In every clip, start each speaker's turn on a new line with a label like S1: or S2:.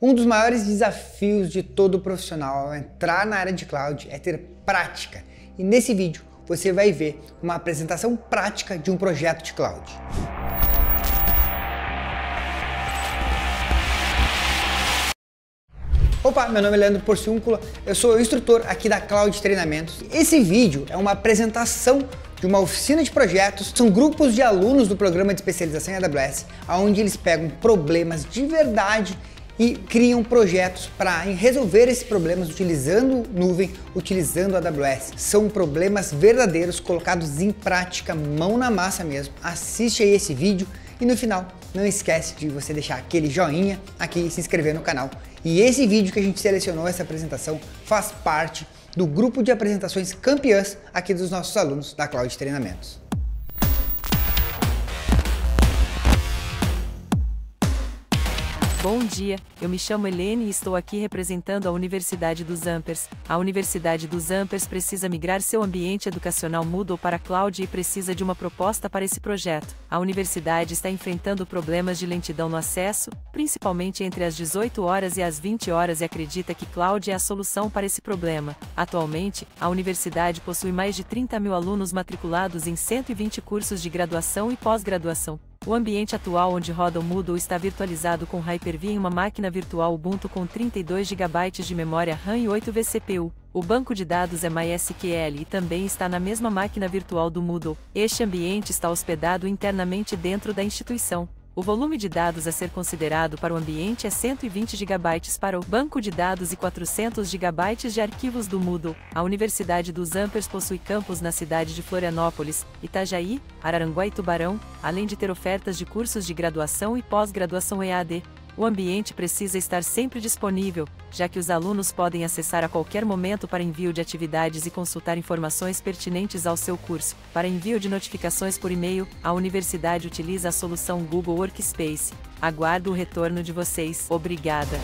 S1: Um dos maiores desafios de todo profissional ao entrar na área de cloud é ter prática. E nesse vídeo você vai ver uma apresentação prática de um projeto de cloud. Opa, meu nome é Leandro Porciúncula, eu sou instrutor aqui da Cloud Treinamentos. Esse vídeo é uma apresentação de uma oficina de projetos, são grupos de alunos do programa de especialização em AWS, onde eles pegam problemas de verdade e criam projetos para resolver esses problemas utilizando nuvem, utilizando AWS. São problemas verdadeiros colocados em prática, mão na massa mesmo. Assiste aí esse vídeo e no final não esquece de você deixar aquele joinha aqui e se inscrever no canal. E esse vídeo que a gente selecionou, essa apresentação, faz parte do grupo de apresentações campeãs aqui dos nossos alunos da Cloud Treinamentos.
S2: Bom dia, eu me chamo Helene e estou aqui representando a Universidade dos Ampers. A Universidade dos Ampers precisa migrar seu ambiente educacional Moodle para cloud e precisa de uma proposta para esse projeto. A universidade está enfrentando problemas de lentidão no acesso, principalmente entre as 18 horas e as 20 horas e acredita que cloud é a solução para esse problema. Atualmente, a universidade possui mais de 30 mil alunos matriculados em 120 cursos de graduação e pós-graduação. O ambiente atual onde roda o Moodle está virtualizado com Hyper-V em uma máquina virtual Ubuntu com 32 GB de memória RAM e 8 vCPU. O banco de dados é MySQL e também está na mesma máquina virtual do Moodle. Este ambiente está hospedado internamente dentro da instituição. O volume de dados a ser considerado para o ambiente é 120 GB para o banco de dados e 400 GB de arquivos do Moodle. A Universidade dos Ampers possui campus na cidade de Florianópolis, Itajaí, Araranguá e Tubarão, além de ter ofertas de cursos de graduação e pós-graduação EAD o ambiente precisa estar sempre disponível, já que os alunos podem acessar a qualquer momento para envio de atividades e consultar informações pertinentes ao seu curso. Para envio de notificações por e-mail, a universidade utiliza a solução Google Workspace. Aguardo o retorno de vocês. Obrigada.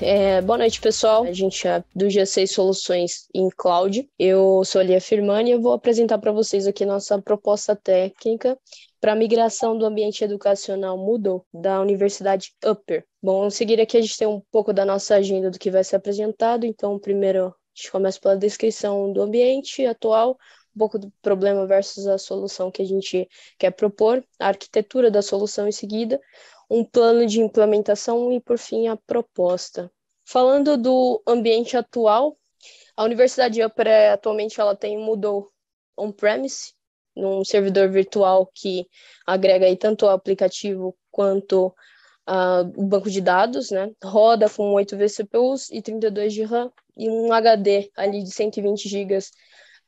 S3: É, boa noite, pessoal. A gente é do G6 Soluções em Cloud. Eu sou a Lia Firmani e eu vou apresentar para vocês aqui nossa proposta técnica para a migração do ambiente educacional Moodle da Universidade Upper. Bom, seguir aqui a gente tem um pouco da nossa agenda do que vai ser apresentado. Então, primeiro a gente começa pela descrição do ambiente atual, um pouco do problema versus a solução que a gente quer propor, a arquitetura da solução em seguida, um plano de implementação e, por fim, a proposta. Falando do ambiente atual, a Universidade Upper é, atualmente ela tem mudou on-premise num servidor virtual que agrega aí tanto o aplicativo quanto Uh, o banco de dados, né? Roda com 8 vCPUs e 32 de RAM e um HD ali de 120 GB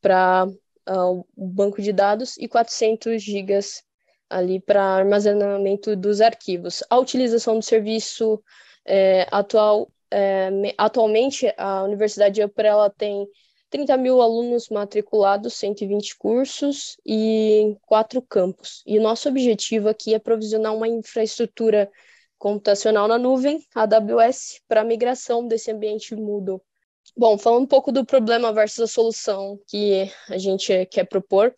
S3: para uh, o banco de dados e 400 GB ali para armazenamento dos arquivos. A utilização do serviço é, atual é, atualmente a Universidade de Upper, ela tem 30 mil alunos matriculados, 120 cursos e quatro campos. E o nosso objetivo aqui é provisionar uma infraestrutura computacional na nuvem, AWS, para a migração desse ambiente Moodle. Bom, falando um pouco do problema versus a solução que a gente quer propor,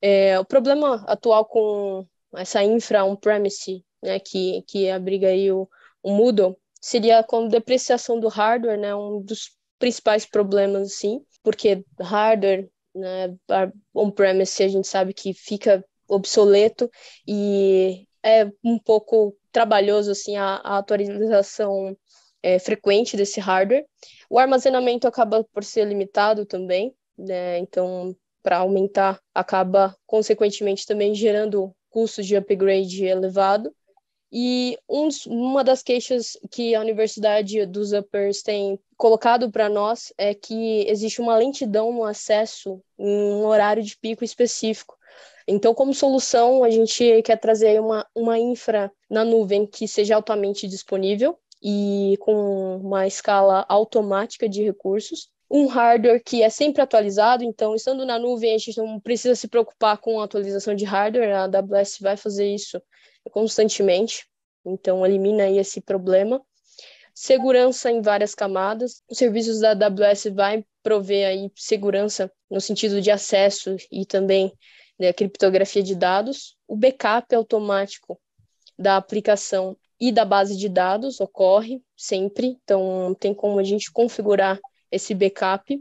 S3: é, o problema atual com essa infra on-premise, né, que, que abriga aí o, o Moodle, seria com depreciação do hardware, né, um dos principais problemas, assim, porque hardware, né, on-premise, a gente sabe que fica obsoleto e é um pouco trabalhoso, assim, a, a atualização é, frequente desse hardware. O armazenamento acaba por ser limitado também, né, então para aumentar acaba consequentemente também gerando custos de upgrade elevado e um, uma das queixas que a Universidade dos Uppers tem colocado para nós é que existe uma lentidão no acesso em um horário de pico específico. Então, como solução, a gente quer trazer uma, uma infra na nuvem que seja altamente disponível e com uma escala automática de recursos. Um hardware que é sempre atualizado, então, estando na nuvem, a gente não precisa se preocupar com a atualização de hardware, a AWS vai fazer isso constantemente. Então, elimina aí esse problema. Segurança em várias camadas. Os serviços da AWS vai prover aí segurança no sentido de acesso e também né, criptografia de dados. O backup automático da aplicação e da base de dados ocorre sempre, então tem como a gente configurar esse backup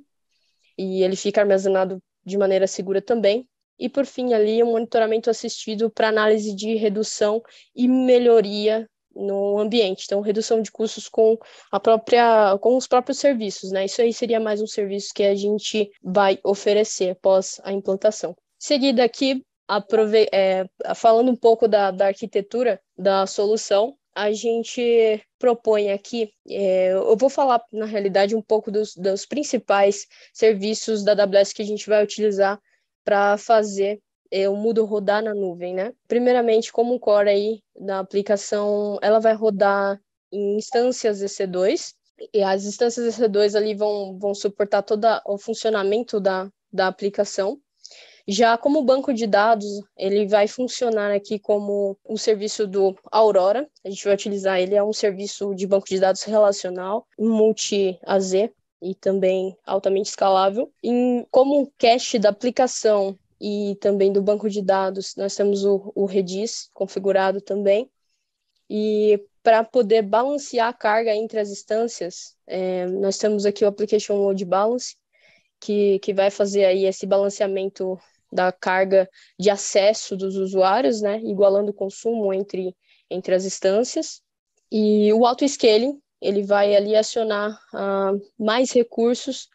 S3: e ele fica armazenado de maneira segura também. E, por fim, ali, o um monitoramento assistido para análise de redução e melhoria no ambiente. Então, redução de custos com a própria, com os próprios serviços, né? Isso aí seria mais um serviço que a gente vai oferecer após a implantação. Em seguida aqui, aprove é, falando um pouco da, da arquitetura da solução, a gente propõe aqui, é, eu vou falar, na realidade, um pouco dos, dos principais serviços da AWS que a gente vai utilizar para fazer eh, o Moodle rodar na nuvem, né? Primeiramente, como o core aí da aplicação, ela vai rodar em instâncias EC2, e as instâncias EC2 ali vão, vão suportar todo o funcionamento da, da aplicação. Já como banco de dados, ele vai funcionar aqui como um serviço do Aurora. A gente vai utilizar ele, é um serviço de banco de dados relacional, multi-AZ, e também altamente escalável. Em, como cache da aplicação e também do banco de dados, nós temos o, o Redis configurado também. E para poder balancear a carga entre as instâncias, é, nós temos aqui o Application Load Balance, que, que vai fazer aí esse balanceamento da carga de acesso dos usuários, né, igualando o consumo entre, entre as instâncias. E o auto-scaling, ele vai ali acionar uh, mais recursos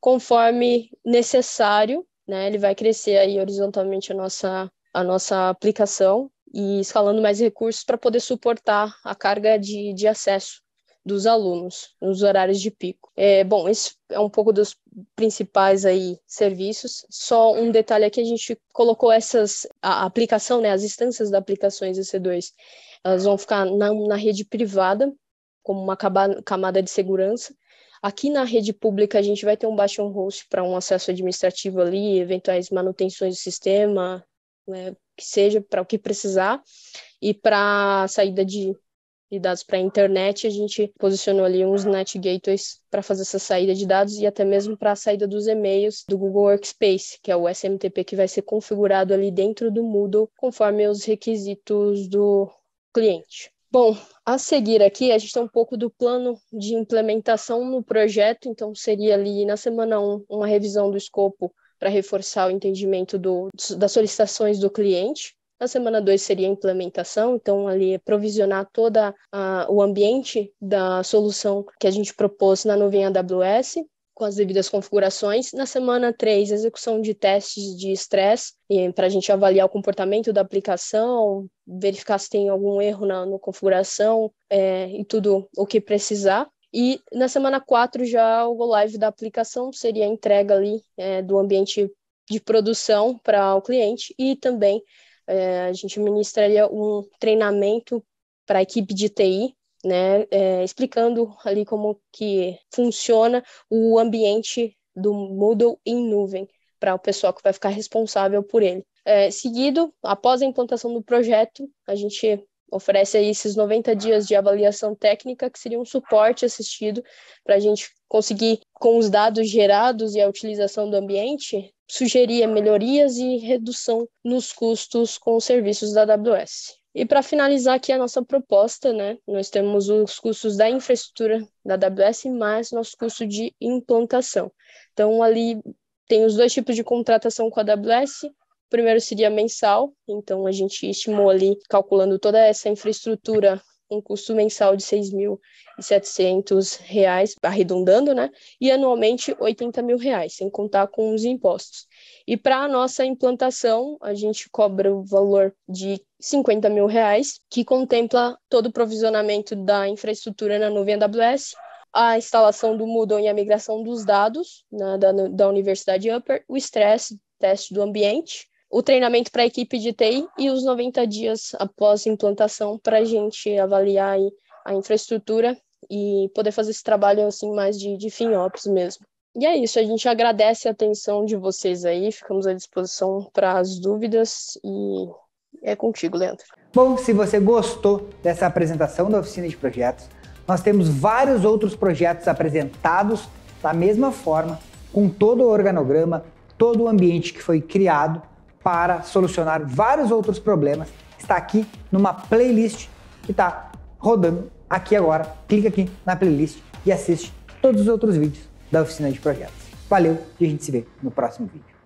S3: conforme necessário, né? Ele vai crescer aí horizontalmente a nossa, a nossa aplicação e escalando mais recursos para poder suportar a carga de, de acesso dos alunos nos horários de pico. É, bom, esse é um pouco dos principais aí serviços. Só um detalhe aqui, é a gente colocou essas, a aplicação, né, as instâncias das aplicações EC2, elas vão ficar na, na rede privada, como uma camada de segurança. Aqui na rede pública, a gente vai ter um bastion host para um acesso administrativo ali, eventuais manutenções do sistema, né, que seja, para o que precisar. E para saída de, de dados para a internet, a gente posicionou ali uns net gateways para fazer essa saída de dados e até mesmo para a saída dos e-mails do Google Workspace, que é o SMTP que vai ser configurado ali dentro do Moodle, conforme os requisitos do cliente. Bom, a seguir aqui, a gente tem um pouco do plano de implementação no projeto, então seria ali na semana 1 uma revisão do escopo para reforçar o entendimento do, das solicitações do cliente. Na semana 2 seria a implementação, então ali é provisionar todo o ambiente da solução que a gente propôs na nuvem AWS com as devidas configurações. Na semana 3, execução de testes de estresse, para a gente avaliar o comportamento da aplicação, verificar se tem algum erro na, configuração é, e tudo o que precisar. E na semana 4, já o live da aplicação seria a entrega ali é, do ambiente de produção para o cliente e também é, a gente ministraria um treinamento para a equipe de TI né, é, explicando ali como que funciona o ambiente do Moodle em nuvem para o pessoal que vai ficar responsável por ele. É, seguido, após a implantação do projeto, a gente oferece aí esses 90 dias de avaliação técnica, que seria um suporte assistido para a gente conseguir, com os dados gerados e a utilização do ambiente, sugerir melhorias e redução nos custos com os serviços da AWS. E para finalizar aqui a nossa proposta, né, nós temos os cursos da infraestrutura da AWS mais nosso curso de implantação. Então ali tem os dois tipos de contratação com a AWS. O primeiro seria mensal, então a gente estimou ali, calculando toda essa infraestrutura, um custo mensal de R$ 6.700, arredondando, né? E anualmente R$ 80.000, mil, reais, sem contar com os impostos. E para a nossa implantação, a gente cobra o valor de 50 mil reais, que contempla todo o provisionamento da infraestrutura na nuvem AWS, a instalação do Moodle e a migração dos dados né, da, da Universidade Upper, o estresse, teste do ambiente, o treinamento para a equipe de TI e os 90 dias após implantação para a gente avaliar a infraestrutura e poder fazer esse trabalho assim mais de, de FinOps mesmo. E é isso, a gente agradece a atenção de vocês aí, ficamos à disposição para as dúvidas e é contigo, Leandro.
S1: Bom, se você gostou dessa apresentação da oficina de projetos, nós temos vários outros projetos apresentados da mesma forma, com todo o organograma, todo o ambiente que foi criado para solucionar vários outros problemas, está aqui numa playlist que está rodando aqui agora. Clica aqui na playlist e assiste todos os outros vídeos da oficina de projetos. Valeu e a gente se vê no próximo vídeo.